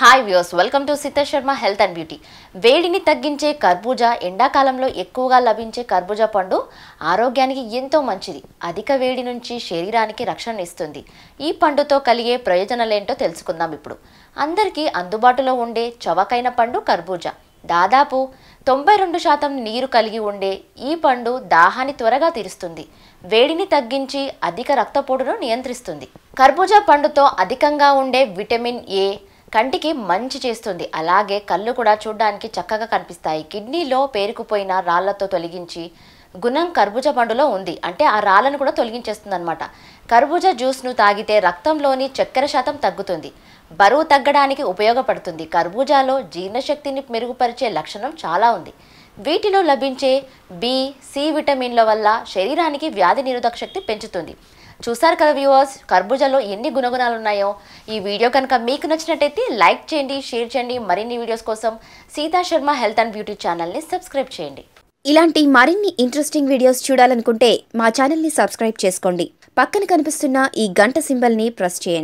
hi views welcome to Seetha Sharma health and beauty వేడిని తగ్గించే కర్బూజా ఎండాకాలంలో ఎక్కువగా లభించే కర్బూజా పండు ఆరోగ్యానికి ఎంతో మంచిది అధిక వేడి నుంచి శరీరానికి రక్షణ ఇస్తుంది ఈ పండుతో కలిగే ప్రయోజనాలేంటో తెలుసుకుందాం ఇప్పుడు అందరికీ అందుబాటులో ఉండే చవకైన పండు కర్బూజా దాదాపు తొంభై రెండు శాతం నీరు కలిగి ఉండే ఈ పండు దాహాన్ని త్వరగా తీరుస్తుంది వేడిని తగ్గించి అధిక రక్తపోటును నియంత్రిస్తుంది కర్బూజా పండుతో అధికంగా ఉండే విటమిన్ ఏ కంటికి మంచి చేస్తుంది అలాగే కళ్ళు కూడా చూడడానికి చక్కగా కనిపిస్తాయి కిడ్నీలో పేరుకుపోయిన రాళ్లతో తొలగించి గుణం కర్బూజ పండులో ఉంది అంటే ఆ రాళ్ళను కూడా తొలగించేస్తుంది అనమాట కర్బూజ జ్యూస్ను తాగితే రక్తంలోని చక్కెర శాతం తగ్గుతుంది బరువు తగ్గడానికి ఉపయోగపడుతుంది కర్బూజాలో జీర్ణశక్తిని మెరుగుపరిచే లక్షణం చాలా ఉంది వీటిలో లభించే బి సి విటమిన్ల వల్ల శరీరానికి వ్యాధి నిరోధక శక్తి పెంచుతుంది చూసారు కదా వ్యూవర్స్ కర్బూజాలో ఎన్ని గుణగుణాలు ఉన్నాయో ఈ వీడియో కనుక మీకు నచ్చినట్టయితే లైక్ చేయండి షేర్ చేయండి మరిన్ని వీడియోస్ కోసం Seetha Sharma health and beauty ఛానల్ని సబ్స్క్రైబ్ చేయండి ఇలాంటి మరిన్ని ఇంట్రెస్టింగ్ వీడియోస్ చూడాలనుకుంటే మా ఛానల్ని సబ్స్క్రైబ్ చేసుకోండి పక్కన కనిపిస్తున్న ఈ గంట సింబల్ని ప్రెస్ చేయండి